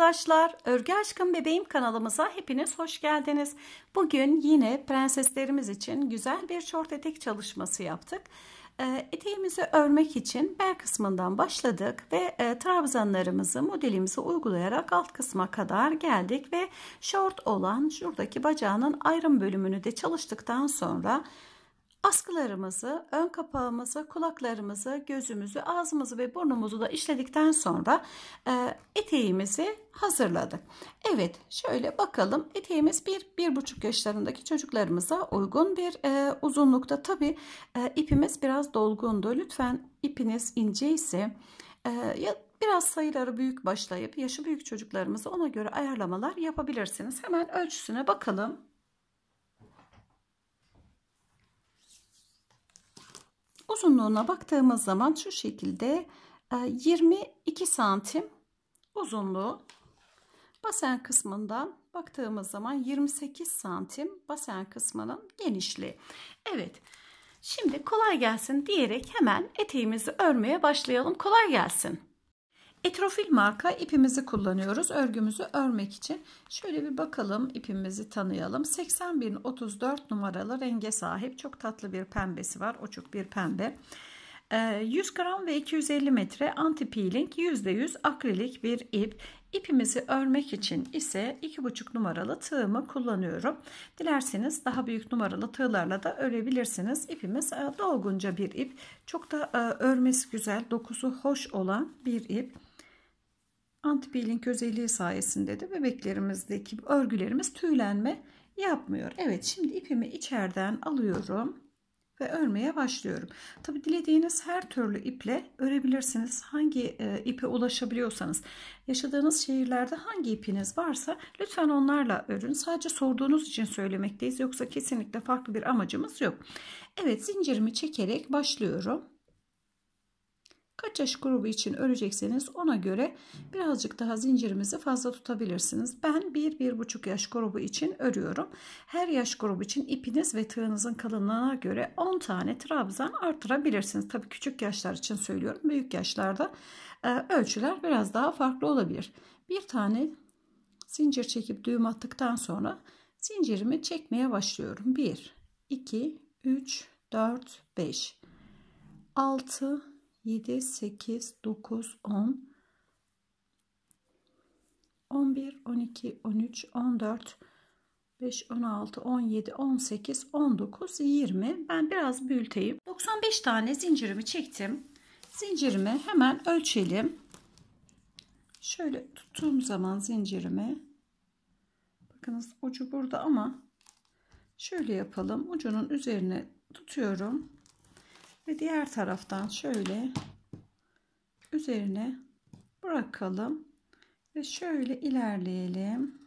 arkadaşlar, Örgü Aşkım Bebeğim kanalımıza hepiniz hoş geldiniz. Bugün yine prenseslerimiz için güzel bir şort etek çalışması yaptık. Ee, eteğimizi örmek için bel kısmından başladık ve e, trabzanlarımızı modelimize uygulayarak alt kısma kadar geldik ve şort olan şuradaki bacağının ayrım bölümünü de çalıştıktan sonra Askılarımızı, ön kapağımızı, kulaklarımızı, gözümüzü, ağzımızı ve burnumuzu da işledikten sonra e, eteğimizi hazırladık. Evet şöyle bakalım eteğimiz 1-1,5 yaşlarındaki çocuklarımıza uygun bir e, uzunlukta. Tabi e, ipimiz biraz dolgundu. Lütfen ipiniz ince ise e, ya biraz sayıları büyük başlayıp yaşı büyük çocuklarımızı ona göre ayarlamalar yapabilirsiniz. Hemen ölçüsüne bakalım. Uzunluğuna baktığımız zaman şu şekilde 22 e, santim uzunluğu basen kısmından baktığımız zaman 28 santim basen kısmının genişliği. Evet şimdi kolay gelsin diyerek hemen eteğimizi örmeye başlayalım. Kolay gelsin. Etrofil marka ipimizi kullanıyoruz. Örgümüzü örmek için şöyle bir bakalım ipimizi tanıyalım. 81.34 numaralı renge sahip çok tatlı bir pembesi var. Uçuk bir pembe. 100 e, gram ve 250 metre anti peeling %100 akrilik bir ip. İpimizi örmek için ise 2,5 numaralı tığımı kullanıyorum. Dilerseniz daha büyük numaralı tığlarla da örebilirsiniz. İpimiz e, dolgunca bir ip. Çok da e, örmesi güzel, dokusu hoş olan bir ip antipeeling özelliği sayesinde de bebeklerimizdeki örgülerimiz tüylenme yapmıyor. Evet şimdi ipimi içeriden alıyorum ve örmeye başlıyorum. Tabi dilediğiniz her türlü iple örebilirsiniz. Hangi e, ipe ulaşabiliyorsanız yaşadığınız şehirlerde hangi ipiniz varsa lütfen onlarla örün. Sadece sorduğunuz için söylemekteyiz yoksa kesinlikle farklı bir amacımız yok. Evet zincirimi çekerek başlıyorum. Kaç yaş grubu için örecekseniz ona göre birazcık daha zincirimizi fazla tutabilirsiniz. Ben 1-1,5 yaş grubu için örüyorum. Her yaş grubu için ipiniz ve tığınızın kalınlığına göre 10 tane trabzan artırabilirsiniz. Tabi küçük yaşlar için söylüyorum. Büyük yaşlarda e, ölçüler biraz daha farklı olabilir. Bir tane zincir çekip düğüm attıktan sonra zincirimi çekmeye başlıyorum. 1, 2, 3, 4, 5, 6, 7, 8, 9, 10, 11, 12, 13, 14, 5, 16, 17, 18, 19, 20. Ben biraz büyüteyim. 95 tane zincirimi çektim. Zincirimi hemen ölçelim. Şöyle tuttuğum zaman zincirimi bakınız ucu burada ama şöyle yapalım. Ucunun üzerine tutuyorum. Ve diğer taraftan şöyle üzerine bırakalım. Ve şöyle ilerleyelim.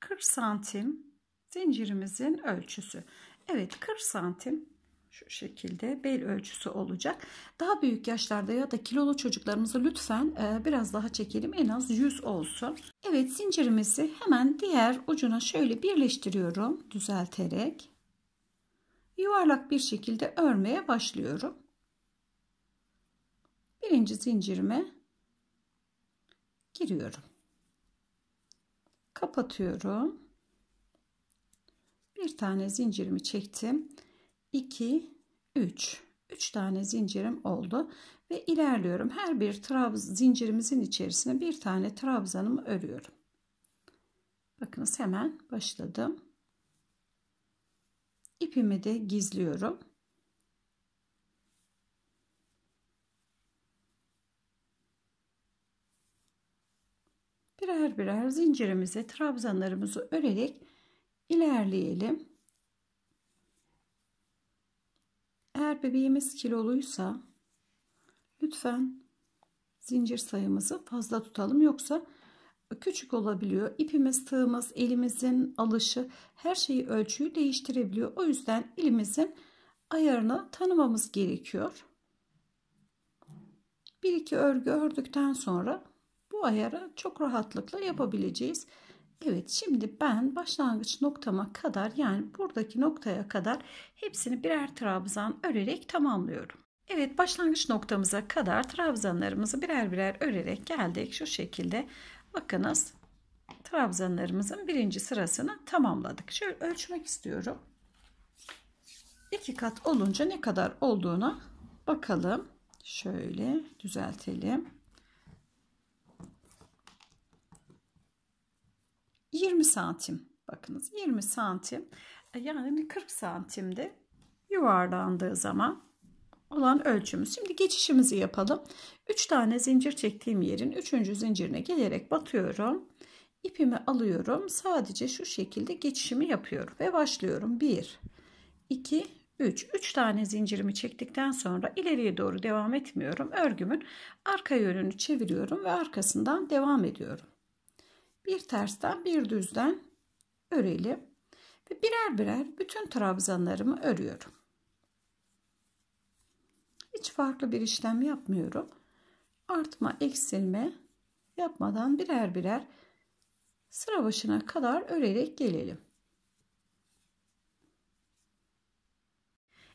40 santim zincirimizin ölçüsü. Evet 40 santim şu şekilde bel ölçüsü olacak. Daha büyük yaşlarda ya da kilolu çocuklarımızı lütfen e, biraz daha çekelim. En az 100 olsun. Evet zincirimizi hemen diğer ucuna şöyle birleştiriyorum düzelterek yuvarlak bir şekilde örmeye başlıyorum. Birinci zincirime giriyorum. Kapatıyorum. Bir tane zincirimi çektim. 2 3 3 tane zincirim oldu ve ilerliyorum. Her bir trabz zincirimizin içerisine bir tane trabzanımı örüyorum. Bakınız hemen başladım ipimi de gizliyorum. Birer birer zincirimize trabzanlarımızı örerek ilerleyelim. Eğer bebeğimiz kiloluysa lütfen zincir sayımızı fazla tutalım yoksa küçük olabiliyor. İpimiz, tığımız, elimizin alışı her şeyi ölçüyü değiştirebiliyor. O yüzden elimizin ayarını tanımamız gerekiyor. Bir iki örgü ördükten sonra bu ayarı çok rahatlıkla yapabileceğiz. Evet şimdi ben başlangıç noktama kadar yani buradaki noktaya kadar hepsini birer trabzan örerek tamamlıyorum. Evet başlangıç noktamıza kadar trabzanlarımızı birer birer örerek geldik şu şekilde. Bakınız trabzanlarımızın birinci sırasını tamamladık. Şöyle ölçmek istiyorum. İki kat olunca ne kadar olduğunu bakalım. Şöyle düzeltelim. 20 santim. Bakınız 20 santim e, yani 40 santimde yuvarlandığı zaman olan ölçümüz. Şimdi geçişimizi yapalım. 3 tane zincir çektiğim yerin 3. zincirine gelerek batıyorum. İpimi alıyorum. Sadece şu şekilde geçişimi yapıyorum ve başlıyorum. 1 2 3 3 tane zincirimi çektikten sonra ileriye doğru devam etmiyorum. Örgümün arka yönünü çeviriyorum ve arkasından devam ediyorum. Bir tersten bir düzden örelim ve birer birer bütün trabzanlarımı örüyorum. Hiç farklı bir işlem yapmıyorum. Artma, eksilme yapmadan birer birer sıra başına kadar örerek gelelim.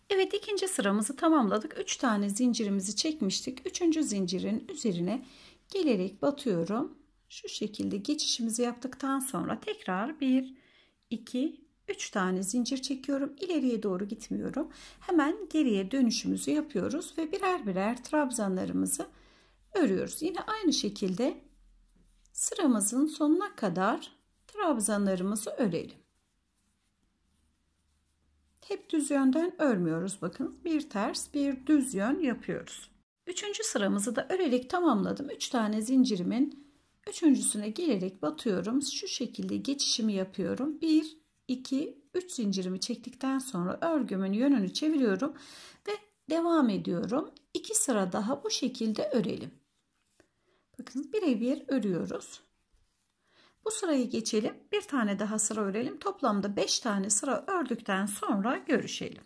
Evet ikinci sıramızı tamamladık. 3 tane zincirimizi çekmiştik. 3. zincirin üzerine gelerek batıyorum. Şu şekilde geçişimizi yaptıktan sonra tekrar 1 2 3 tane zincir çekiyorum. ileriye doğru gitmiyorum. Hemen geriye dönüşümüzü yapıyoruz ve birer birer trabzanlarımızı örüyoruz. Yine aynı şekilde sıramızın sonuna kadar trabzanlarımızı örelim. Hep düz yönden örmüyoruz bakın. Bir ters bir düz yön yapıyoruz. 3. sıramızı da örerek tamamladım. 3 tane zincirimin üçüncüsüne gelerek batıyorum. Şu şekilde geçişimi yapıyorum. 1 2, 3 zincirimi çektikten sonra örgümün yönünü çeviriyorum ve devam ediyorum. 2 sıra daha bu şekilde örelim. Bakın birebir örüyoruz. Bu sırayı geçelim. Bir tane daha sıra örelim. Toplamda 5 tane sıra ördükten sonra görüşelim.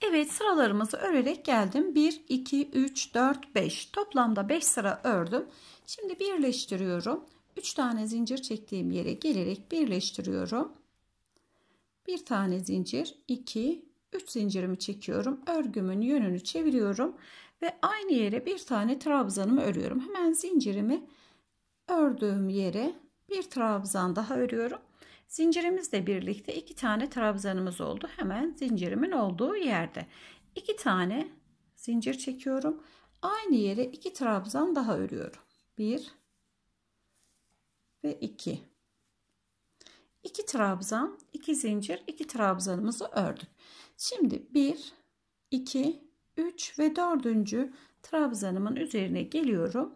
Evet sıralarımızı örerek geldim. 1, 2, 3, 4, 5. Toplamda 5 sıra ördüm. Şimdi birleştiriyorum. 3 tane zincir çektiğim yere gelerek birleştiriyorum. Bir tane zincir, 2, 3 zincirimi çekiyorum. Örgümün yönünü çeviriyorum ve aynı yere bir tane trabzanımı örüyorum. Hemen zincirimi ördüğüm yere bir trabzan daha örüyorum. Zincirimizle birlikte iki tane trabzanımız oldu. Hemen zincirimin olduğu yerde. iki tane zincir çekiyorum. Aynı yere iki trabzan daha örüyorum. Bir, ve 2. 2 trabzan, 2 zincir, 2 trabzanımızı ördük. Şimdi 1, 2, 3 ve 4. trabzanımın üzerine geliyorum.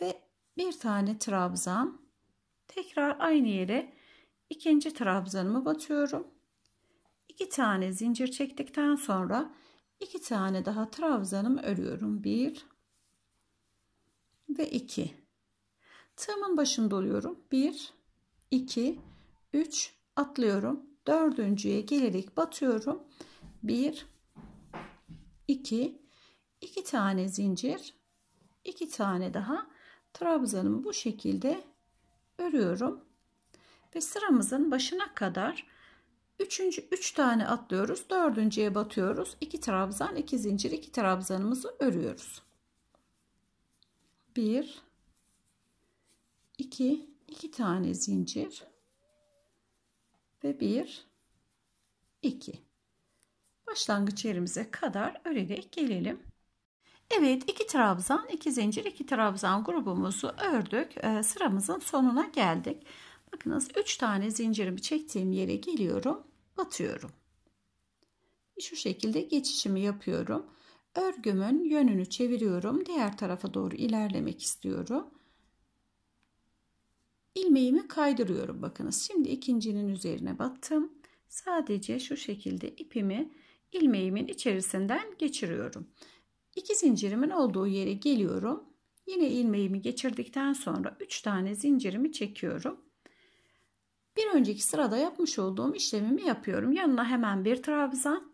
Ve bir tane trabzan. Tekrar aynı yere ikinci trabzanımı batıyorum. 2 tane zincir çektikten sonra 2 tane daha trabzanımı örüyorum. 1 ve 2. Tığımın başını doluyorum. 1, 2, 3 atlıyorum. Dördüncüye gelerek batıyorum. 1, 2, 2 tane zincir, 2 tane daha trabzanımı bu şekilde örüyorum. Ve sıramızın başına kadar Üçüncü üç tane atlıyoruz. Dördüncüye batıyoruz. 2 trabzan, iki zincir, iki trabzanımızı örüyoruz. Bir, 2 2 tane zincir ve 1 2 başlangıç yerimize kadar örerek gelelim. Evet iki trabzan iki zincir iki trabzan grubumuzu ördük ee, sıramızın sonuna geldik. Bakınız 3 tane zincirimi çektiğim yere geliyorum batıyorum. Şu şekilde geçişimi yapıyorum. Örgümün yönünü çeviriyorum. Diğer tarafa doğru ilerlemek istiyorum ilmeğimi kaydırıyorum bakınız şimdi ikincinin üzerine battım sadece şu şekilde ipimi ilmeğimin içerisinden geçiriyorum İki zincirimin olduğu yere geliyorum yine ilmeğimi geçirdikten sonra 3 tane zincirimi çekiyorum bir önceki sırada yapmış olduğum işlemimi yapıyorum yanına hemen bir trabzan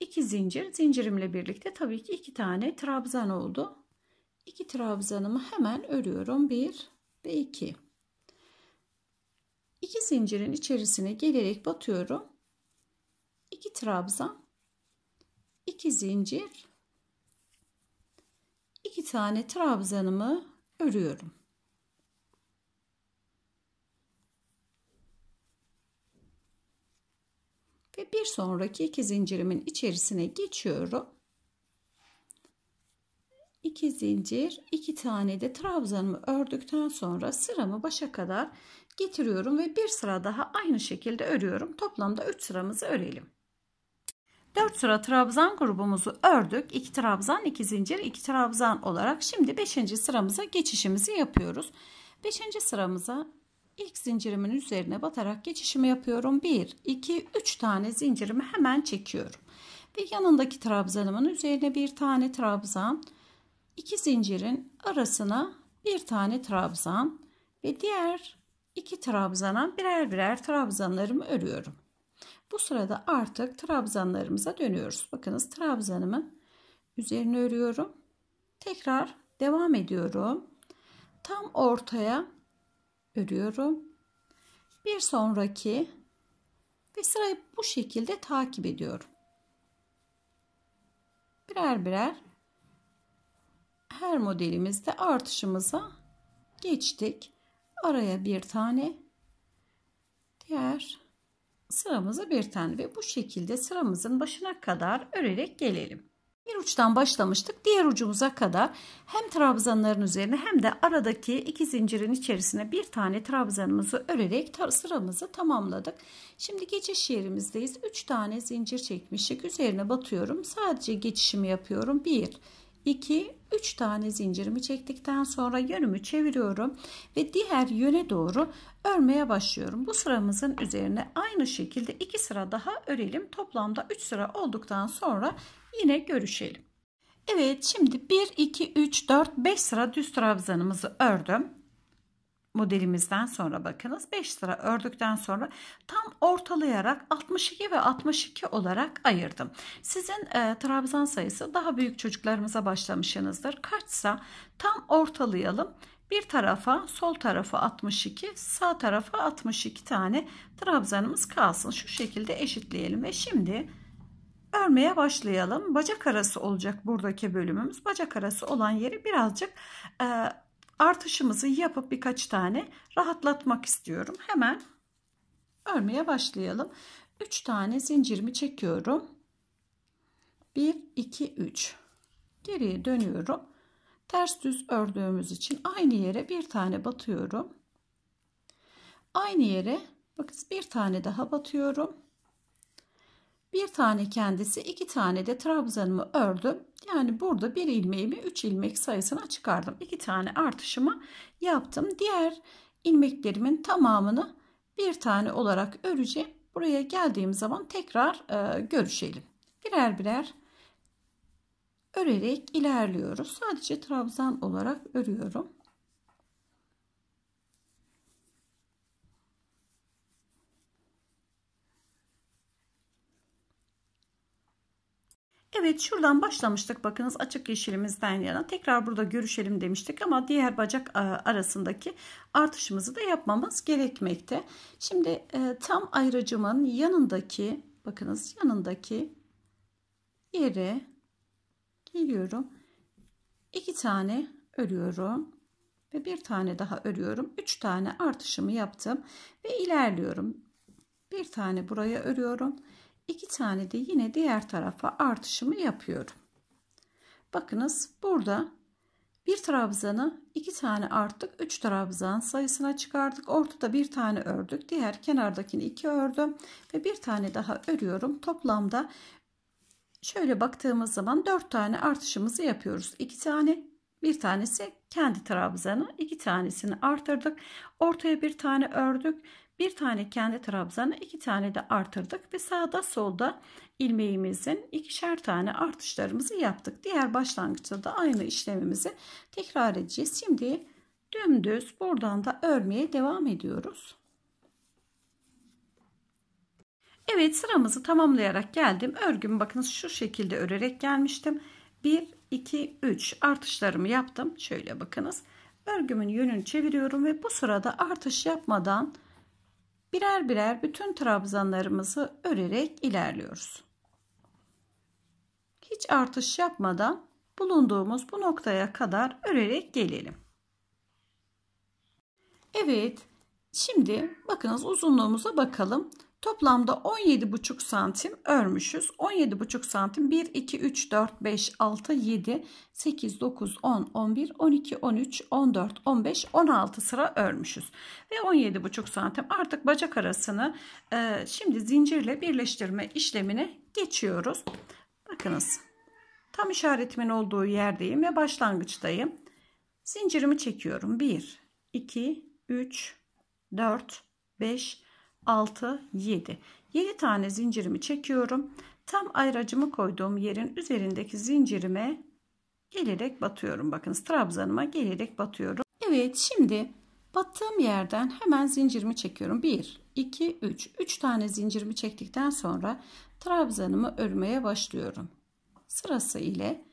iki zincir zincirimle birlikte tabii ki iki tane trabzan oldu iki trabzanımı hemen örüyorum bir ve iki 2 zincirin içerisine gelerek batıyorum. 2 trabzan, 2 zincir, 2 tane trabzanımı örüyorum. Ve bir sonraki iki zincirimin içerisine geçiyorum. 2 zincir, 2 tane de trabzanımı ördükten sonra sıramı başa kadar getiriyorum ve bir sıra daha aynı şekilde örüyorum. Toplamda 3 sıramızı örelim. 4 sıra trabzan grubumuzu ördük. 2 trabzan, 2 zincir, 2 trabzan olarak şimdi 5. sıramıza geçişimizi yapıyoruz. 5. sıramıza ilk zincirimin üzerine batarak geçişimi yapıyorum. 1, 2, 3 tane zincirimi hemen çekiyorum. Ve yanındaki trabzanımın üzerine bir tane trabzan, iki zincirin arasına bir tane trabzan ve diğer iki trabzana birer birer trabzanlarımı örüyorum. Bu sırada artık trabzanlarımıza dönüyoruz. Bakınız trabzanımı üzerine örüyorum. Tekrar devam ediyorum. Tam ortaya örüyorum. Bir sonraki ve sırayı bu şekilde takip ediyorum. Birer birer her modelimizde artışımıza geçtik araya bir tane diğer sıramızı bir tane ve bu şekilde sıramızın başına kadar örerek gelelim. Bir uçtan başlamıştık diğer ucumuza kadar hem trabzanların üzerine hem de aradaki iki zincirin içerisine bir tane trabzanımızı örerek sıramızı tamamladık. Şimdi geçiş yerimizdeyiz. 3 tane zincir çekmişik. Üzerine batıyorum. Sadece geçişimi yapıyorum. 1 2, 3 tane zincirimi çektikten sonra yönümü çeviriyorum ve diğer yöne doğru örmeye başlıyorum. Bu sıramızın üzerine aynı şekilde 2 sıra daha örelim. Toplamda 3 sıra olduktan sonra yine görüşelim. Evet şimdi 1, 2, 3, 4, 5 sıra düz trabzanımızı ördüm modelimizden sonra bakınız 5 sıra ördükten sonra tam ortalayarak 62 ve 62 olarak ayırdım. Sizin e, trabzan sayısı daha büyük çocuklarımıza başlamışsınızdır. Kaçsa tam ortalayalım. Bir tarafa sol tarafa 62 sağ tarafa 62 tane trabzanımız kalsın. Şu şekilde eşitleyelim ve şimdi örmeye başlayalım. Bacak arası olacak buradaki bölümümüz. Bacak arası olan yeri birazcık e, artışımızı yapıp birkaç tane rahatlatmak istiyorum. Hemen örmeye başlayalım. 3 tane zincirimi çekiyorum. 1 2 3 geriye dönüyorum. Ters düz ördüğümüz için aynı yere bir tane batıyorum. Aynı yere bakın bir tane daha batıyorum. Bir tane kendisi, iki tane de trabzanımı ördüm. Yani burada bir ilmeğimi 3 ilmek sayısına çıkardım. İki tane artışımı yaptım. Diğer ilmeklerimin tamamını bir tane olarak öreceğim. Buraya geldiğim zaman tekrar e, görüşelim. Birer birer örerek ilerliyoruz. Sadece trabzan olarak örüyorum. Evet şuradan başlamıştık bakınız açık yeşilimizden yana tekrar burada görüşelim demiştik ama diğer bacak e, arasındaki artışımızı da yapmamız gerekmekte. Şimdi e, tam ayrıcımın yanındaki bakınız yanındaki yere geliyorum. iki tane örüyorum ve bir tane daha örüyorum. Üç tane artışımı yaptım ve ilerliyorum. Bir tane buraya örüyorum 2 tane de yine diğer tarafa artışımı yapıyorum. Bakınız burada bir trabzanı iki tane arttık. üç trabzan sayısına çıkardık. Ortada bir tane ördük. Diğer kenardakini iki ördüm. Ve bir tane daha örüyorum. Toplamda şöyle baktığımız zaman dört tane artışımızı yapıyoruz. İki tane bir tanesi kendi trabzanı iki tanesini artırdık. Ortaya bir tane ördük. Bir tane kendi trabzanı iki tane de artırdık ve sağda solda ilmeğimizin ikişer tane artışlarımızı yaptık. Diğer başlangıçta da aynı işlemimizi tekrar edeceğiz. Şimdi dümdüz buradan da örmeye devam ediyoruz. Evet sıramızı tamamlayarak geldim. Örgüm bakın şu şekilde örerek gelmiştim. 1, 2, 3 artışlarımı yaptım. Şöyle bakınız. Örgümün yönünü çeviriyorum ve bu sırada artış yapmadan birer birer bütün trabzanlarımızı örerek ilerliyoruz. Hiç artış yapmadan bulunduğumuz bu noktaya kadar örerek gelelim. Evet, şimdi bakınız uzunluğumuza bakalım. Toplamda 17,5 santim örmüşüz. 17,5 santim 1, 2, 3, 4, 5, 6, 7, 8, 9, 10, 11, 12, 13, 14, 15, 16 sıra örmüşüz. Ve 17,5 santim artık bacak arasını e, şimdi zincirle birleştirme işlemine geçiyoruz. Bakınız tam işaretimin olduğu yerdeyim ve başlangıçtayım. Zincirimi çekiyorum. 1, 2, 3, 4, 5, 6. 6, 7. 7 tane zincirimi çekiyorum. Tam ayracımı koyduğum yerin üzerindeki zincirime gelerek batıyorum. Bakın trabzanıma gelerek batıyorum. Evet şimdi battığım yerden hemen zincirimi çekiyorum. 1, 2, 3. 3 tane zincirimi çektikten sonra trabzanımı örmeye başlıyorum. Sırası ile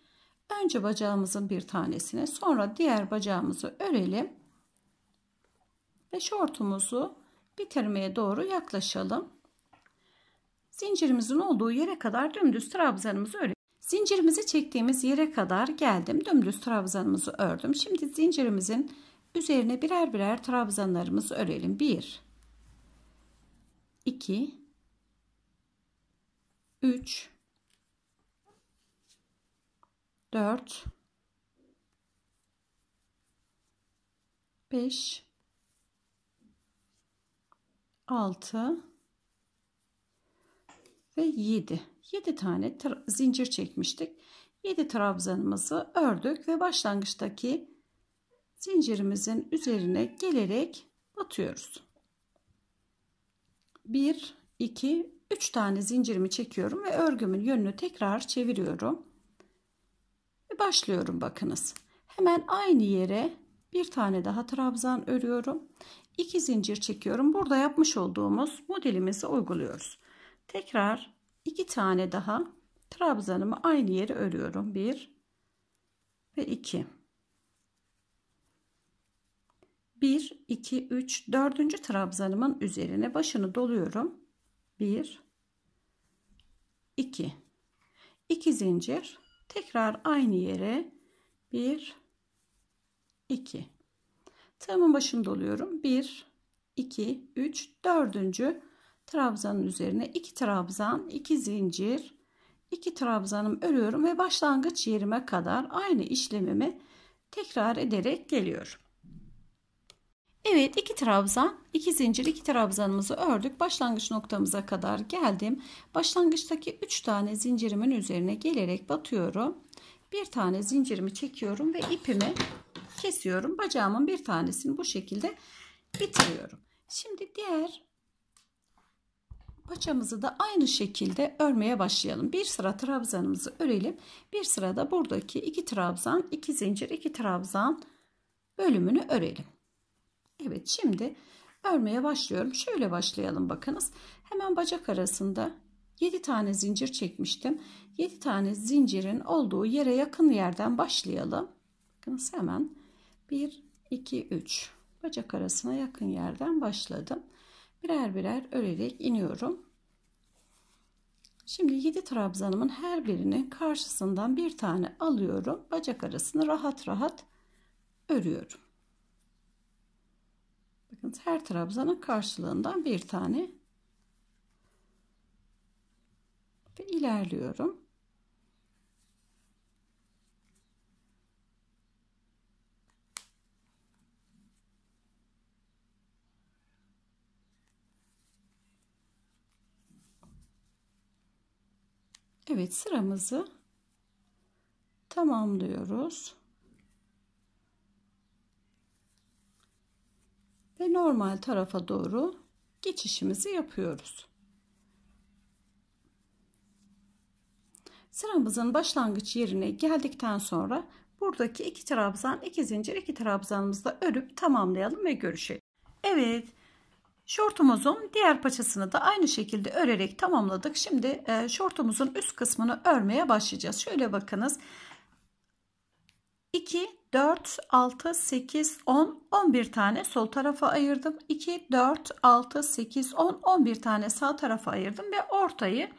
önce bacağımızın bir tanesini sonra diğer bacağımızı örelim. Ve şortumuzu bitirmeye doğru yaklaşalım. Zincirimizin olduğu yere kadar dümdüz trabzanımızı örelim. Zincirimizi çektiğimiz yere kadar geldim. Dümdüz trabzanımızı ördüm. Şimdi zincirimizin üzerine birer birer trabzanlarımızı örelim. 1 2 3 4 5 6 ve 7. 7 tane zincir çekmiştik. 7 trabzanımızı ördük ve başlangıçtaki zincirimizin üzerine gelerek batıyoruz. 1 2 3 tane zincirimi çekiyorum ve örgümün yönünü tekrar çeviriyorum. Ve başlıyorum bakınız. Hemen aynı yere bir tane daha trabzan örüyorum. 2 zincir çekiyorum. Burada yapmış olduğumuz modelimizi uyguluyoruz. Tekrar 2 tane daha trabzanımı aynı yere örüyorum. 1 ve 2. 1 2 3 4. trabzanımın üzerine başını doluyorum. 1 2 2 zincir tekrar aynı yere 1 2. Tığımın başında oluyorum. 1, 2, 3, 4. Trabzanın üzerine 2 trabzan, 2 zincir, 2 trabzanım örüyorum ve başlangıç yerime kadar aynı işlemimi tekrar ederek geliyorum. Evet iki trabzan iki zincir iki trabzanımızı ördük başlangıç noktamıza kadar geldim başlangıçtaki üç tane zincirimin üzerine gelerek batıyorum bir tane zincirimi çekiyorum ve ipimi kesiyorum. Bacağımın bir tanesini bu şekilde bitiriyorum. Şimdi diğer paçamızı da aynı şekilde örmeye başlayalım. Bir sıra trabzanımızı örelim. Bir sırada buradaki iki trabzan, iki zincir, iki trabzan bölümünü örelim. Evet şimdi örmeye başlıyorum. Şöyle başlayalım bakınız. Hemen bacak arasında 7 tane zincir çekmiştim. 7 tane zincirin olduğu yere yakın yerden başlayalım. Bakınız hemen 1, 2, 3 bacak arasına yakın yerden başladım. Birer birer örerek iniyorum. Şimdi 7 trabzanımın her birinin karşısından bir tane alıyorum. Bacak arasını rahat rahat örüyorum. Bakın her trabzanın karşılığından bir tane ve ilerliyorum. Evet sıramızı tamamlıyoruz. Ve normal tarafa doğru geçişimizi yapıyoruz. Sıramızın başlangıç yerine geldikten sonra buradaki iki trabzan, iki zincir, iki trabzanımızı da örüp tamamlayalım ve görüşelim. Evet, Şortumuzun diğer paçasını da aynı şekilde örerek tamamladık. Şimdi e, şortumuzun üst kısmını örmeye başlayacağız. Şöyle bakınız. 2, 4, 6, 8, 10, 11 tane sol tarafa ayırdım. 2, 4, 6, 8, 10, 11 tane sağ tarafa ayırdım ve ortayı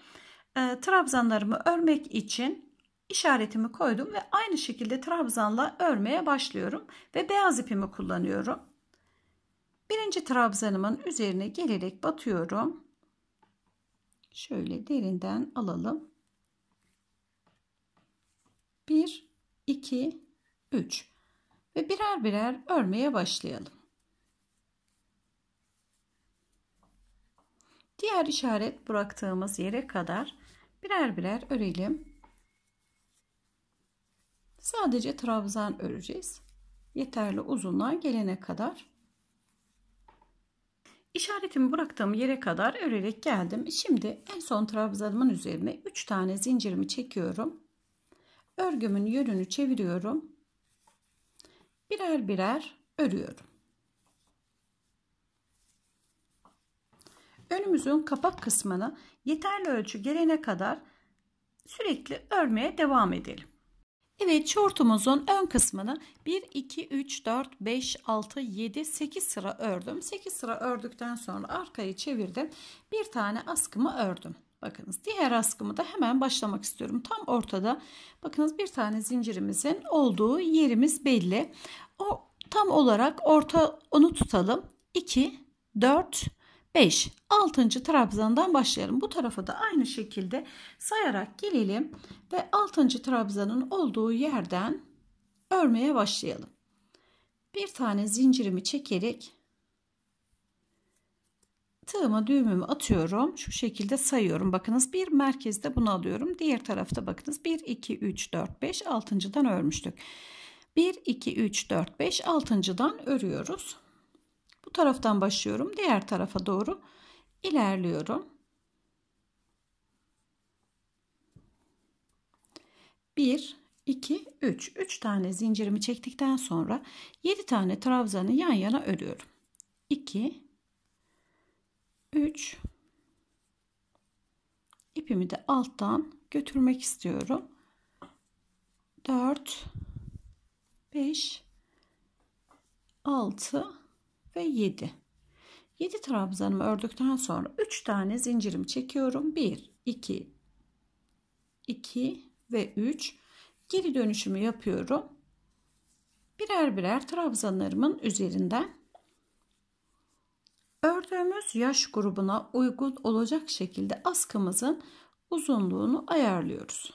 e, trabzanlarımı örmek için işaretimi koydum ve aynı şekilde trabzanla örmeye başlıyorum ve beyaz ipimi kullanıyorum. Birinci trabzanımın üzerine gelerek batıyorum. Şöyle derinden alalım. 1, 2, 3 ve birer birer örmeye başlayalım. Diğer işaret bıraktığımız yere kadar birer birer örelim. Sadece trabzan öreceğiz. Yeterli uzunluğa gelene kadar İşaretimi bıraktığım yere kadar örerek geldim. Şimdi en son trabzanımın üzerine 3 tane zincirimi çekiyorum. Örgümün yönünü çeviriyorum. Birer birer örüyorum. Önümüzün kapak kısmını yeterli ölçü gelene kadar sürekli örmeye devam edelim. Evet çortumuzun ön kısmını 1, 2, 3, 4, 5, 6, 7, 8 sıra ördüm. 8 sıra ördükten sonra arkayı çevirdim. Bir tane askımı ördüm. Bakınız diğer askımı da hemen başlamak istiyorum. Tam ortada bakınız bir tane zincirimizin olduğu yerimiz belli. O tam olarak orta onu tutalım. 2, 4, 5. 6. trabzandan başlayalım. Bu tarafa da aynı şekilde sayarak gelelim ve 6. trabzanın olduğu yerden örmeye başlayalım. Bir tane zincirimi çekerek tığıma düğümümü atıyorum. Şu şekilde sayıyorum. Bakınız bir merkezde bunu alıyorum. Diğer tarafta bakınız 1, 2, 3, 4, 5, 6.dan örmüştük. 1, 2, 3, 4, 5, 6.dan örüyoruz. Bu taraftan başlıyorum. Diğer tarafa doğru ilerliyorum. 1, 2, 3. 3 tane zincirimi çektikten sonra 7 tane trabzanı yan yana örüyorum. 2, 3. İpimi de alttan götürmek istiyorum. 4, 5, 6, ve 7. 7 trabzanımı ördükten sonra 3 tane zincirimi çekiyorum. 1, 2, 2 ve 3. Geri dönüşümü yapıyorum. Birer birer trabzanlarımın üzerinden ördüğümüz yaş grubuna uygun olacak şekilde askımızın uzunluğunu ayarlıyoruz.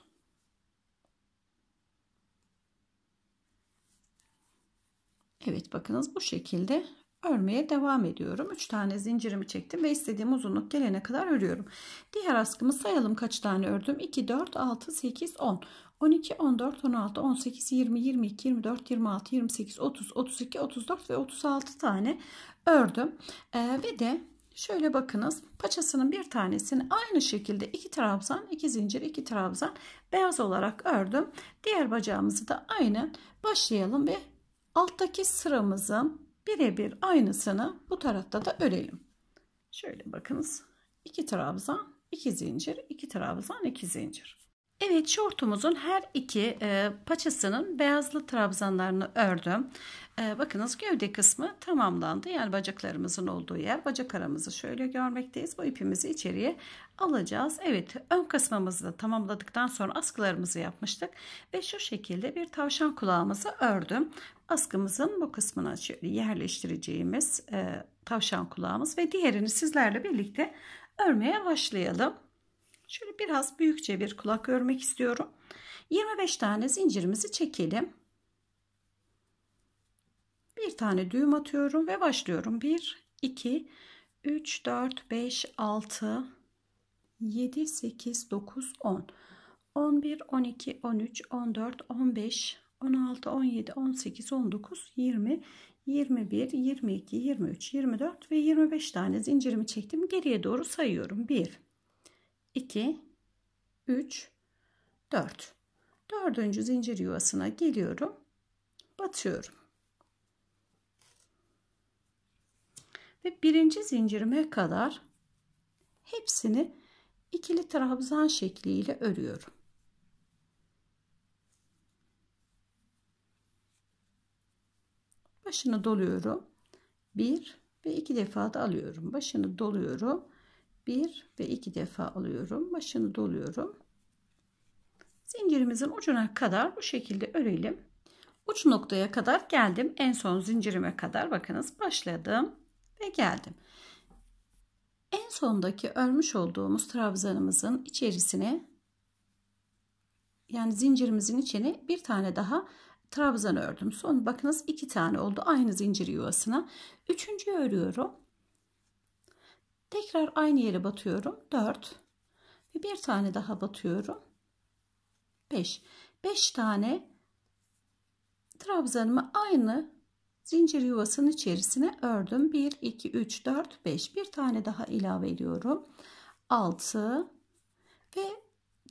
Evet bakınız bu şekilde örmeye devam ediyorum. 3 tane zincirimi çektim ve istediğim uzunluk gelene kadar örüyorum. Diğer askımı sayalım kaç tane ördüm. 2, 4, 6, 8, 10. 12, 14, 16, 18, 20, 22, 24, 26, 28, 30, 32, 34 ve 36 tane ördüm. Ee, ve de şöyle bakınız paçasının bir tanesini aynı şekilde iki trabzan, iki zincir, iki trabzan beyaz olarak ördüm. Diğer bacağımızı da aynı başlayalım ve alttaki sıramızın birebir aynısını bu tarafta da örelim. Şöyle bakınız. 2 trabzan, 2 zincir, 2 trabzan, 2 zincir. Evet şortumuzun her iki e, paçasının beyazlı trabzanlarını ördüm. E, bakınız gövde kısmı tamamlandı. Yani bacaklarımızın olduğu yer. Bacak aramızı şöyle görmekteyiz. Bu ipimizi içeriye alacağız. Evet ön kısmımızı da tamamladıktan sonra askılarımızı yapmıştık. Ve şu şekilde bir tavşan kulağımızı ördüm askımızın bu kısmına şöyle yerleştireceğimiz e, tavşan kulağımız ve diğerini sizlerle birlikte örmeye başlayalım. Şöyle biraz büyükçe bir kulak örmek istiyorum. 25 tane zincirimizi çekelim. Bir tane düğüm atıyorum ve başlıyorum. 1, 2, 3, 4, 5, 6, 7, 8, 9, 10, 11, 12, 13, 14, 15, 16, 17, 18, 19, 20, 21, 22, 23, 24 ve 25 tane zincirimi çektim. Geriye doğru sayıyorum. 1, 2, 3, 4. Dördüncü zincir yuvasına geliyorum. Batıyorum. Ve birinci zincirime kadar hepsini ikili trabzan şekliyle örüyorum. Başını doluyorum. 1 ve 2 defa da alıyorum. Başını doluyorum. 1 ve 2 defa alıyorum. Başını doluyorum. Zincirimizin ucuna kadar bu şekilde örelim. Uç noktaya kadar geldim. En son zincirime kadar bakınız başladım ve geldim. En sondaki örmüş olduğumuz trabzanımızın içerisine yani zincirimizin içine bir tane daha trabzan ördüm. Son bakınız iki tane oldu aynı zincir yuvasına. Üçüncü örüyorum. Tekrar aynı yere batıyorum. 4 ve bir tane daha batıyorum. 5. 5 tane trabzanımı aynı zincir yuvasının içerisine ördüm. 1 2 3 4 5. Bir tane daha ilave ediyorum. 6 ve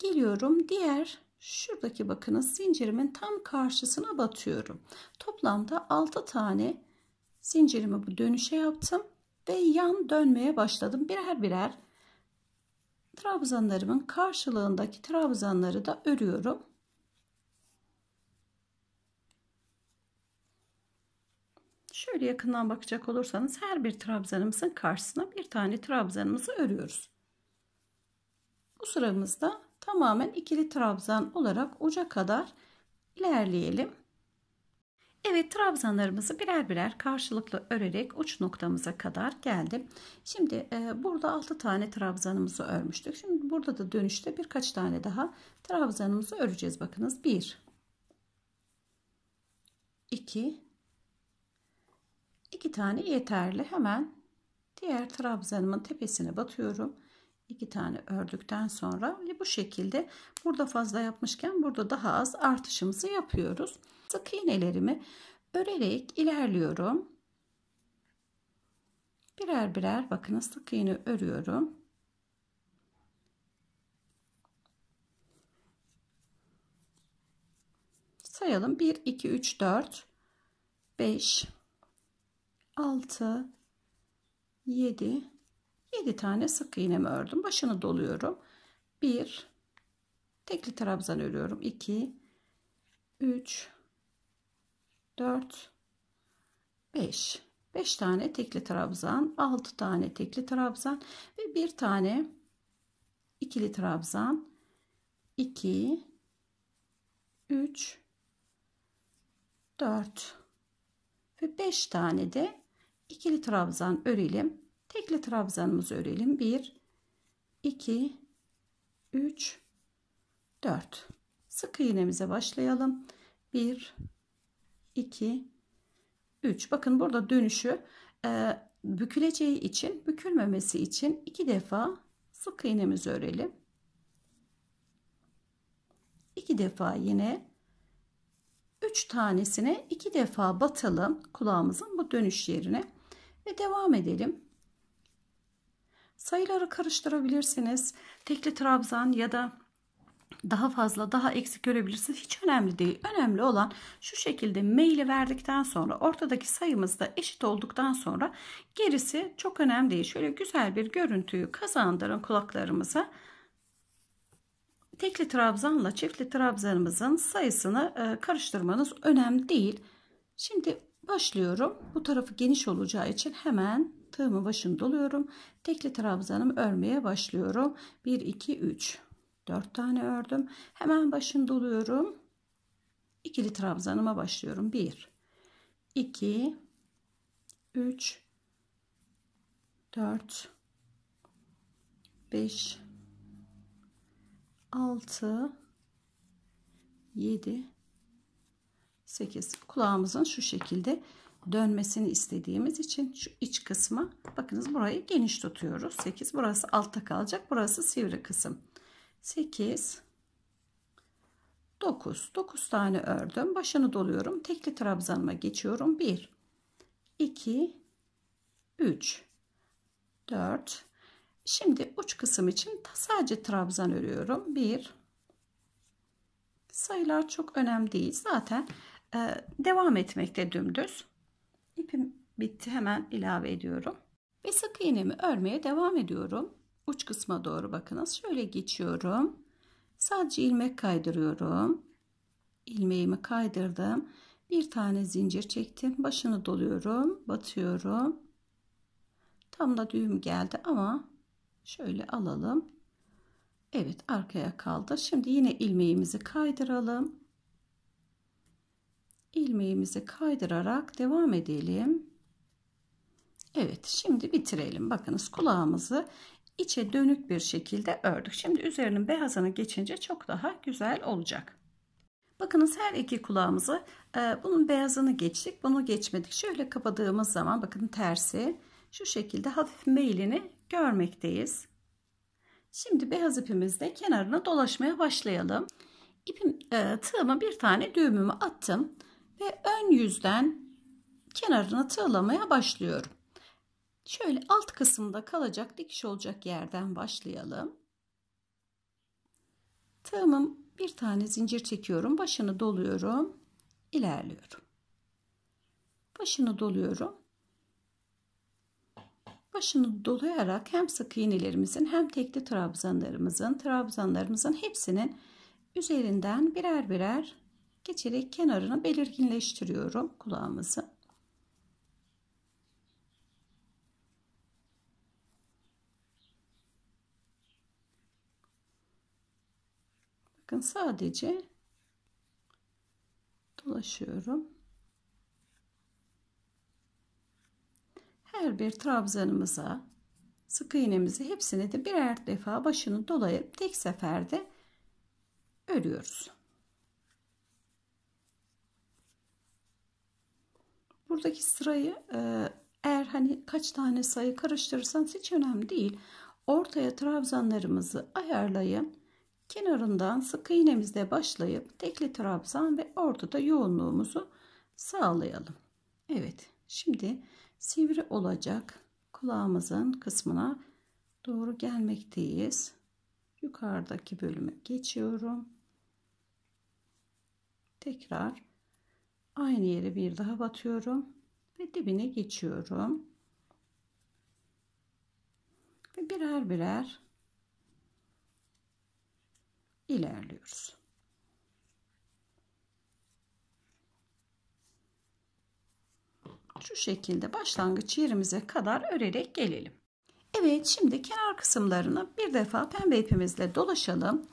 geliyorum diğer şuradaki bakınız zincirimin tam karşısına batıyorum. Toplamda 6 tane zincirimi bu dönüşe yaptım ve yan dönmeye başladım. Birer birer trabzanlarımın karşılığındaki trabzanları da örüyorum. Şöyle yakından bakacak olursanız her bir trabzanımızın karşısına bir tane trabzanımızı örüyoruz. Bu sıramızda tamamen ikili trabzan olarak uca kadar ilerleyelim. Evet trabzanlarımızı birer birer karşılıklı örerek uç noktamıza kadar geldim. Şimdi e, burada 6 tane trabzanımızı örmüştük. Şimdi burada da dönüşte birkaç tane daha trabzanımızı öreceğiz. Bakınız 1 2 2 tane yeterli. Hemen diğer trabzanımın tepesine batıyorum iki tane ördükten sonra e, bu şekilde burada fazla yapmışken burada daha az artışımızı yapıyoruz. Sık iğnelerimi örerek ilerliyorum. Birer birer bakın sık iğne örüyorum. Sayalım 1 2 3 4 5 6 7 7 tane sık iğnemi ördüm. Başını doluyorum. 1 tekli trabzan örüyorum. 2 3 4 5 5 tane tekli trabzan, 6 tane tekli trabzan ve 1 tane ikili trabzan. 2 3 4 ve 5 tane de ikili trabzan örelim. Tekli trabzanımızı örelim. 1 2 3 4 Sık iğnemize başlayalım. 1 2 3 Bakın burada dönüşü e, büküleceği için bükülmemesi için iki defa sık iğnemizi örelim. İki defa yine 3 tanesine iki defa batalım kulağımızın bu dönüş yerine ve devam edelim. Sayıları karıştırabilirsiniz. Tekli trabzan ya da daha fazla daha eksik görebilirsiniz. Hiç önemli değil. Önemli olan şu şekilde maili verdikten sonra ortadaki sayımız da eşit olduktan sonra gerisi çok önemli değil. Şöyle güzel bir görüntüyü kazandırın kulaklarımıza. Tekli trabzanla çiftli trabzanımızın sayısını e, karıştırmanız önemli değil. Şimdi başlıyorum. Bu tarafı geniş olacağı için hemen tığımı başını doluyorum tekli trabzanımı örmeye başlıyorum 1 2 3 4 tane ördüm hemen başını doluyorum ikili trabzanıma başlıyorum 1 2 3 4 5 6 7 8 kulağımızın şu şekilde dönmesini istediğimiz için şu iç kısmı bakınız burayı geniş tutuyoruz. 8 burası altta kalacak. Burası sivri kısım. 8 9 9 tane ördüm. Başını doluyorum. Tekli trabzanıma geçiyorum. 1 2 3 4 Şimdi uç kısım için sadece trabzan örüyorum. 1 Sayılar çok önemli değil. Zaten devam etmekte dümdüz. İpim bitti hemen ilave ediyorum. Ve sık iğnemi örmeye devam ediyorum. Uç kısma doğru bakınız. Şöyle geçiyorum. Sadece ilmek kaydırıyorum. İlmeğimi kaydırdım. Bir tane zincir çektim. Başını doluyorum. Batıyorum. Tam da düğüm geldi ama şöyle alalım. Evet arkaya kaldı. Şimdi yine ilmeğimizi kaydıralım ilmeğimizi kaydırarak devam edelim. Evet şimdi bitirelim. Bakınız kulağımızı içe dönük bir şekilde ördük. Şimdi üzerinin beyazını geçince çok daha güzel olacak. Bakınız her iki kulağımızı e, bunun beyazını geçtik. Bunu geçmedik. Şöyle kapadığımız zaman bakın tersi şu şekilde hafif meylini görmekteyiz. Şimdi beyaz ipimizde kenarına dolaşmaya başlayalım. İpim e, tığıma bir tane düğümümü attım ve ön yüzden kenarına tığlamaya başlıyorum. Şöyle alt kısımda kalacak dikiş olacak yerden başlayalım. Tığımın bir tane zincir çekiyorum. Başını doluyorum. ilerliyorum. Başını doluyorum. Başını dolayarak hem sık iğnelerimizin hem tekli trabzanlarımızın, trabzanlarımızın hepsinin üzerinden birer birer geçerek kenarını belirginleştiriyorum kulağımızı. Bakın sadece dolaşıyorum. Her bir trabzanımıza sık iğnemizi hepsini de birer defa başını dolayıp tek seferde örüyoruz. buradaki sırayı e, eğer hani kaç tane sayı karıştırırsanız hiç önemli değil. Ortaya trabzanlarımızı ayarlayın, kenarından sık iğnemizle başlayıp tekli trabzan ve ortada yoğunluğumuzu sağlayalım. Evet şimdi sivri olacak kulağımızın kısmına doğru gelmekteyiz. Yukarıdaki bölümü geçiyorum. Tekrar aynı yere bir daha batıyorum ve dibine geçiyorum ve birer birer ilerliyoruz. Şu şekilde başlangıç yerimize kadar örerek gelelim. Evet şimdi kenar kısımlarını bir defa pembe ipimizle dolaşalım.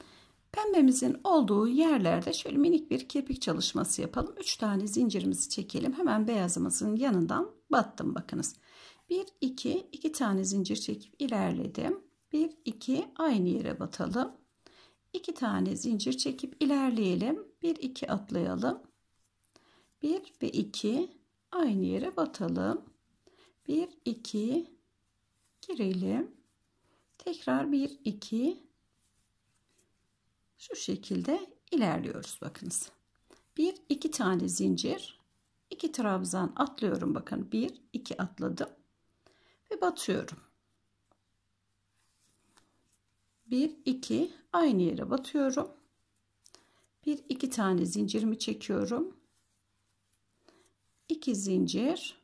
Pembemizin olduğu yerlerde şöyle minik bir kirpik çalışması yapalım. 3 tane zincirimizi çekelim. Hemen beyazımızın yanından battım bakınız. 1 2 2 tane zincir çekip ilerledim. 1 2 aynı yere batalım. 2 tane zincir çekip ilerleyelim. 1 2 atlayalım. 1 ve 2 aynı yere batalım. 1 2 girelim. Tekrar 1 2 şu şekilde ilerliyoruz bakınız. Bir iki tane zincir, iki trabzan atlıyorum bakın. Bir iki atladım ve batıyorum. Bir iki aynı yere batıyorum. Bir iki tane zincirimi çekiyorum. İki zincir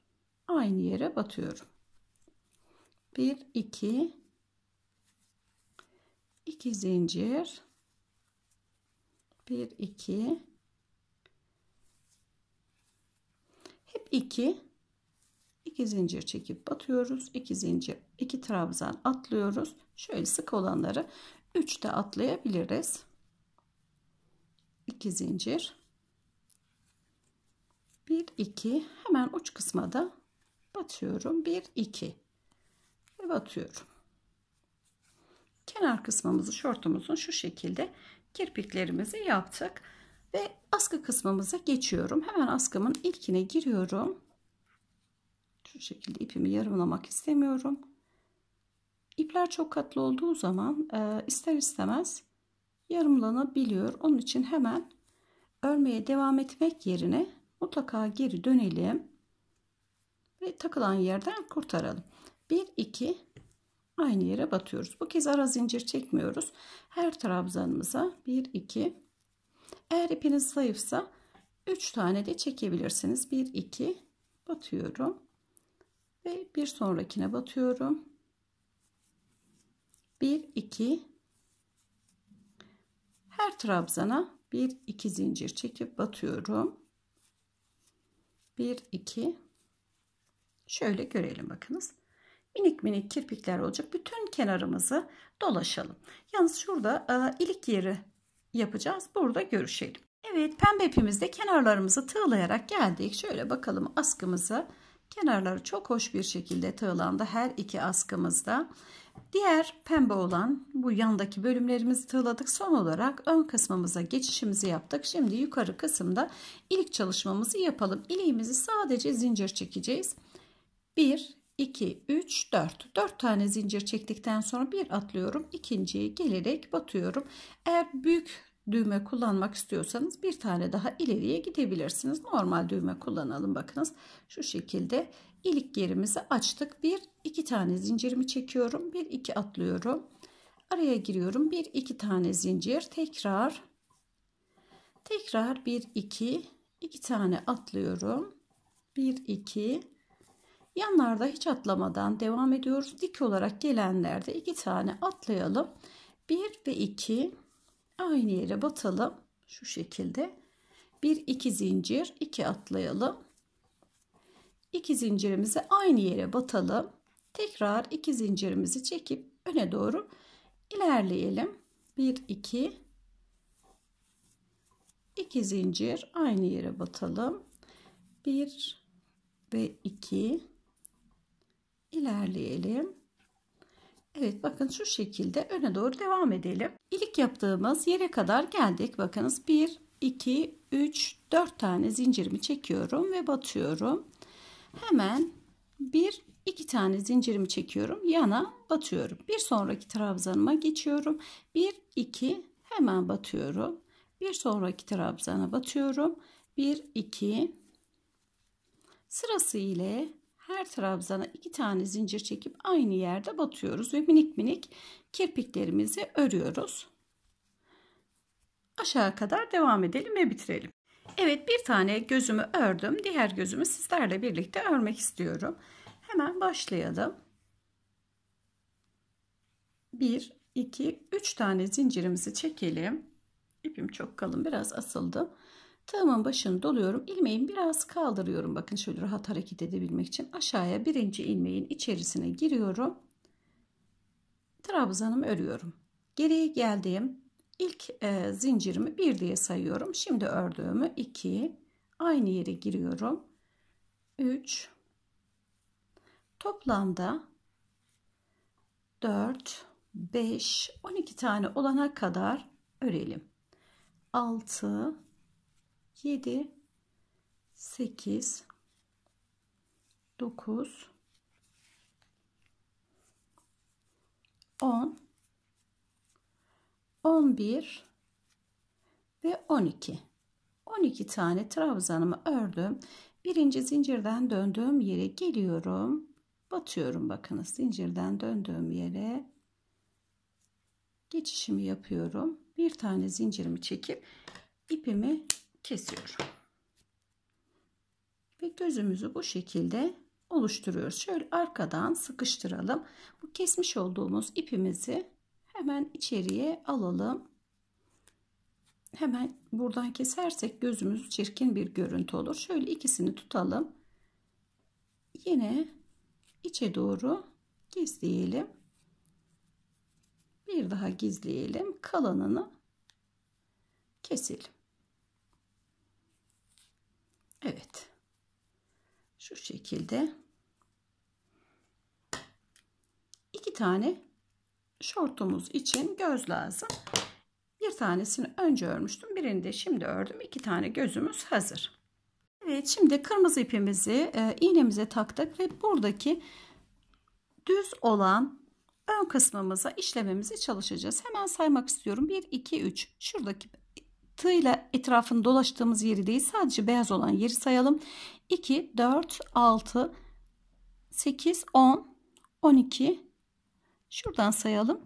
aynı yere batıyorum. Bir iki iki zincir 1 2 hep 2 2 zincir çekip batıyoruz 2 zincir 2 trabzan atlıyoruz şöyle sık olanları 3 de atlayabiliriz 2 zincir 1 2 hemen uç kısma da batıyorum 1 2 ve batıyorum kenar kısmımızı şortumuzun şu şekilde kirpiklerimizi yaptık. Ve askı kısmımıza geçiyorum. Hemen askımın ilkine giriyorum. Şu şekilde ipimi yarımlamak istemiyorum. İpler çok katlı olduğu zaman e, ister istemez yarımlanabiliyor. Onun için hemen örmeye devam etmek yerine mutlaka geri dönelim ve takılan yerden kurtaralım. 1 2 aynı yere batıyoruz. Bu kez ara zincir çekmiyoruz. Her trabzanımıza 1 2 eğer ipiniz zayıfsa 3 tane de çekebilirsiniz. 1 2 batıyorum ve bir sonrakine batıyorum. 1 2 her trabzana 1 2 zincir çekip batıyorum. 1 2 şöyle görelim bakınız minik minik kirpikler olacak. Bütün kenarımızı dolaşalım. Yalnız şurada e, ilik yeri yapacağız. Burada görüşelim. Evet pembe ipimizde kenarlarımızı tığlayarak geldik. Şöyle bakalım askımızı. Kenarları çok hoş bir şekilde tığlandı her iki askımızda. Diğer pembe olan bu yandaki bölümlerimizi tığladık. Son olarak ön kısmımıza geçişimizi yaptık. Şimdi yukarı kısımda ilik çalışmamızı yapalım. İliğimizi sadece zincir çekeceğiz. 1 2, 3, 4. 4 tane zincir çektikten sonra bir atlıyorum. ikinciye gelerek batıyorum. Eğer büyük düğme kullanmak istiyorsanız bir tane daha ileriye gidebilirsiniz. Normal düğme kullanalım bakınız. Şu şekilde ilik yerimizi açtık. Bir iki tane zincirimi çekiyorum. Bir iki atlıyorum. Araya giriyorum. Bir iki tane zincir. Tekrar tekrar bir iki iki tane atlıyorum. Bir iki Yanlarda hiç atlamadan devam ediyoruz. Dik olarak gelenlerde iki tane atlayalım. 1 ve 2 aynı yere batalım. Şu şekilde. 1 2 zincir, 2 atlayalım. 2 zincirimizi aynı yere batalım. Tekrar 2 zincirimizi çekip öne doğru ilerleyelim. 1 2 2 zincir aynı yere batalım. 1 ve 2 ilerleyelim. Evet bakın şu şekilde öne doğru devam edelim. İlk yaptığımız yere kadar geldik. Bakınız 1, 2, 3, 4 tane zincirimi çekiyorum ve batıyorum. Hemen 1, 2 tane zincirimi çekiyorum. Yana batıyorum. Bir sonraki trabzanıma geçiyorum. 1, 2 hemen batıyorum. Bir sonraki trabzana batıyorum. 1, 2 sırası ile her trabzana iki tane zincir çekip aynı yerde batıyoruz ve minik minik kirpiklerimizi örüyoruz. Aşağı kadar devam edelim ve bitirelim. Evet bir tane gözümü ördüm. Diğer gözümü sizlerle birlikte örmek istiyorum. Hemen başlayalım. 1, 2, 3 tane zincirimizi çekelim. İpim çok kalın biraz asıldı. Tığımın başını doluyorum. ilmeğimi biraz kaldırıyorum. Bakın şöyle rahat hareket edebilmek için. Aşağıya birinci ilmeğin içerisine giriyorum. Trabzanımı örüyorum. Geriye geldiğim ilk e, zincirimi bir diye sayıyorum. Şimdi ördüğümü 2. Aynı yere giriyorum. 3. Toplamda 4, 5, 12 tane olana kadar örelim. 6, 7 8 9 10 11 ve 12 12 tane trabzanımı ördüm birinci zincirden döndüğüm yere geliyorum batıyorum bakınız zincirden döndüğüm yere geçişimi yapıyorum bir tane zincirimi çekip ipimi kesiyorum. Ve gözümüzü bu şekilde oluşturuyoruz. Şöyle arkadan sıkıştıralım. Bu kesmiş olduğumuz ipimizi hemen içeriye alalım. Hemen buradan kesersek gözümüz çirkin bir görüntü olur. Şöyle ikisini tutalım. Yine içe doğru gizleyelim. Bir daha gizleyelim. Kalanını keselim. Evet. Şu şekilde iki tane şortumuz için göz lazım. Bir tanesini önce örmüştüm. Birini de şimdi ördüm. İki tane gözümüz hazır. Evet şimdi kırmızı ipimizi e, iğnemize taktık ve buradaki düz olan ön kısmımıza işlememizi çalışacağız. Hemen saymak istiyorum. 1, 2, 3. Şuradaki tığla etrafını dolaştığımız yeri değil sadece beyaz olan yeri sayalım. 2, 4, 6, 8, 10, 12 şuradan sayalım.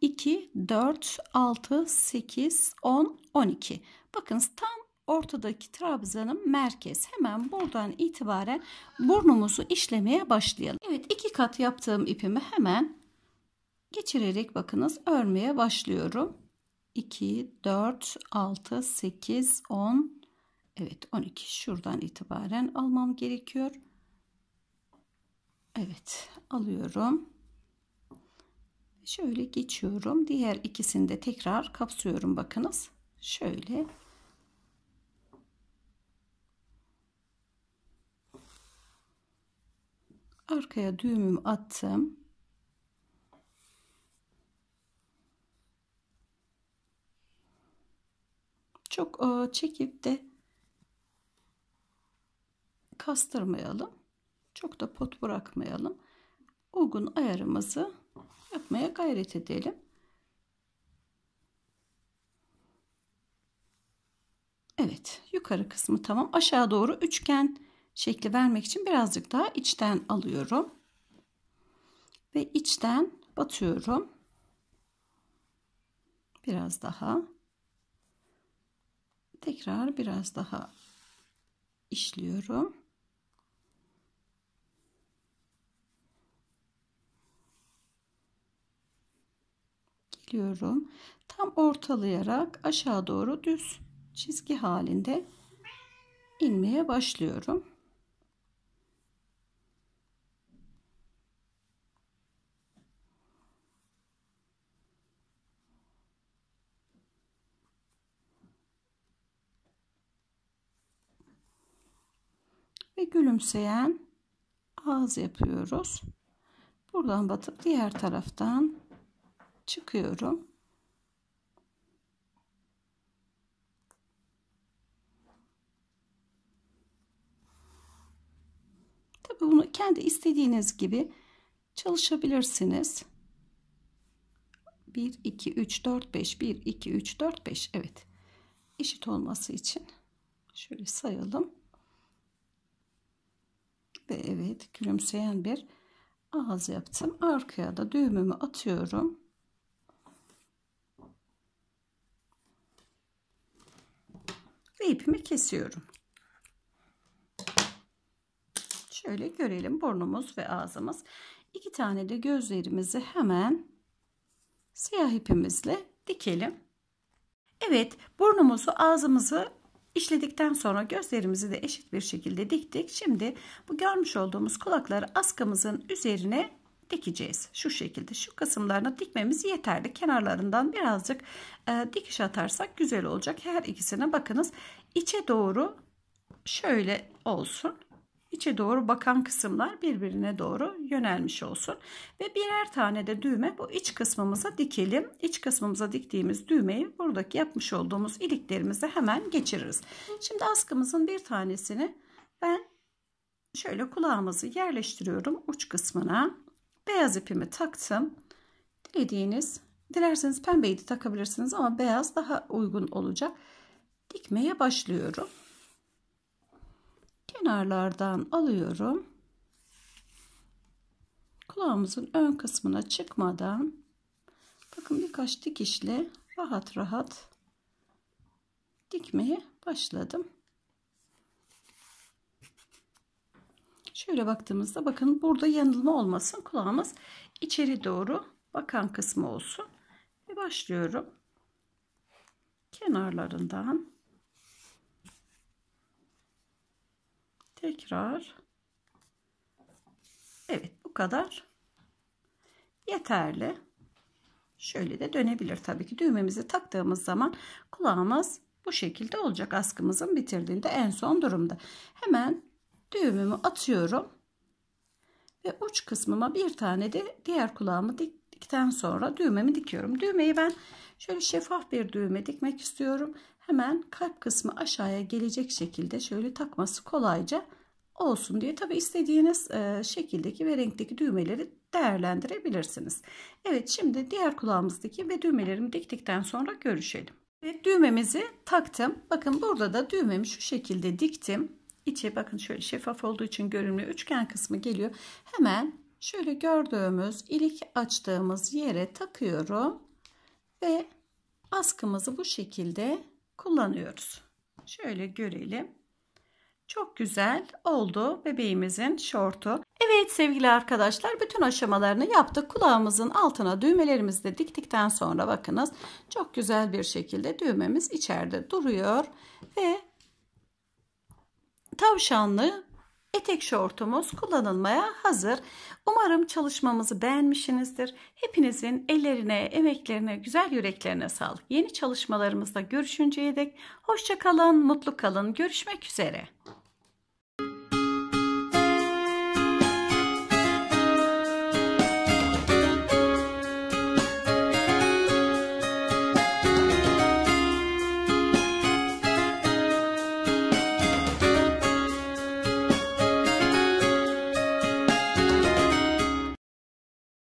2, 4, 6, 8, 10, 12. Bakınız tam ortadaki trabzanın merkez. Hemen buradan itibaren burnumuzu işlemeye başlayalım. Evet iki kat yaptığım ipimi hemen geçirerek bakınız örmeye başlıyorum. 2, 4, 6, 8, 10, evet 12 şuradan itibaren almam gerekiyor. Evet alıyorum. Şöyle geçiyorum. Diğer ikisini de tekrar kapsıyorum bakınız. Şöyle. Arkaya düğümümü attım. Çok e, çekip de kastırmayalım. Çok da pot bırakmayalım. Uygun ayarımızı yapmaya gayret edelim. Evet yukarı kısmı tamam. Aşağı doğru üçgen şekli vermek için birazcık daha içten alıyorum. Ve içten batıyorum. Biraz daha. Tekrar biraz daha işliyorum. Geliyorum. Tam ortalayarak aşağı doğru düz çizgi halinde inmeye başlıyorum. gülümseyen ağız yapıyoruz. Buradan batıp diğer taraftan çıkıyorum. Tabii bunu kendi istediğiniz gibi çalışabilirsiniz. 1 2 3 4 5 1 2 3 4 5 evet eşit olması için şöyle sayalım ve evet gülümseyen bir ağız yaptım. Arkaya da düğümümü atıyorum. Ve ipimi kesiyorum. Şöyle görelim burnumuz ve ağzımız. İki tane de gözlerimizi hemen siyah ipimizle dikelim. Evet burnumuzu ağzımızı İşledikten sonra gözlerimizi de eşit bir şekilde diktik. Şimdi bu görmüş olduğumuz kulakları askamızın üzerine dikeceğiz. Şu şekilde şu kısımlarını dikmemiz yeterli. Kenarlarından birazcık e, dikiş atarsak güzel olacak. Her ikisine bakınız içe doğru şöyle olsun içe doğru bakan kısımlar birbirine doğru yönelmiş olsun. Ve birer tane de düğme bu iç kısmımıza dikelim. İç kısmımıza diktiğimiz düğmeyi buradaki yapmış olduğumuz iliklerimize hemen geçiririz. Şimdi askımızın bir tanesini ben şöyle kulağımızı yerleştiriyorum uç kısmına. Beyaz ipimi taktım. Dilediğiniz, dilerseniz pembeyi de takabilirsiniz ama beyaz daha uygun olacak. Dikmeye başlıyorum kenarlardan alıyorum. Kulağımızın ön kısmına çıkmadan bakın birkaç dikişle rahat rahat dikmeye başladım. Şöyle baktığımızda bakın burada yanılma olmasın. Kulağımız içeri doğru bakan kısmı olsun. Ve başlıyorum. Kenarlarından tekrar evet bu kadar yeterli şöyle de dönebilir tabii ki düğmemizi taktığımız zaman kulağımız bu şekilde olacak askımızın bitirdiğinde en son durumda hemen düğümümü atıyorum ve uç kısmıma bir tane de diğer kulağımı diktikten sonra düğmemi dikiyorum düğmeyi ben Şöyle şeffaf bir düğme dikmek istiyorum. Hemen kalp kısmı aşağıya gelecek şekilde şöyle takması kolayca olsun diye. Tabi istediğiniz e, şekildeki ve renkteki düğmeleri değerlendirebilirsiniz. Evet şimdi diğer kulağımızdaki ve düğmelerimi diktikten sonra görüşelim. Evet düğmemizi taktım. Bakın burada da düğmemi şu şekilde diktim. İçe bakın şöyle şeffaf olduğu için görünmüyor. Üçgen kısmı geliyor. Hemen şöyle gördüğümüz ilik açtığımız yere takıyorum. Ve askımızı bu şekilde kullanıyoruz. Şöyle görelim. Çok güzel oldu bebeğimizin şortu. Evet sevgili arkadaşlar bütün aşamalarını yaptık. Kulağımızın altına düğmelerimizi de diktikten sonra bakınız çok güzel bir şekilde düğmemiz içeride duruyor. Ve tavşanlı etek şortumuz kullanılmaya hazır. Umarım çalışmamızı beğenmişsinizdir. Hepinizin ellerine, emeklerine, güzel yüreklerine sağlık. Yeni çalışmalarımızda görüşünceye dek hoşça kalın, mutlu kalın. Görüşmek üzere.